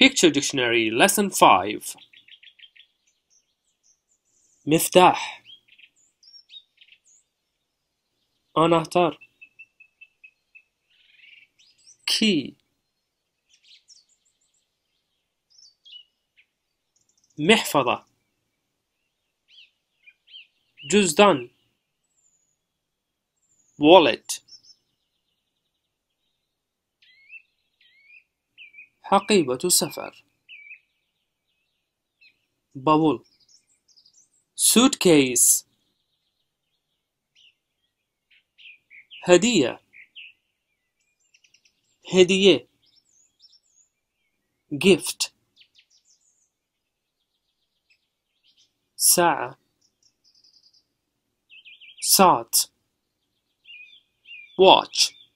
Picture Dictionary Lesson 5 مفتاح أنهتر key محفظة جزدان wallet حقيبة سفر بابول suitcase هدية هدية gift ساعة ساعة watch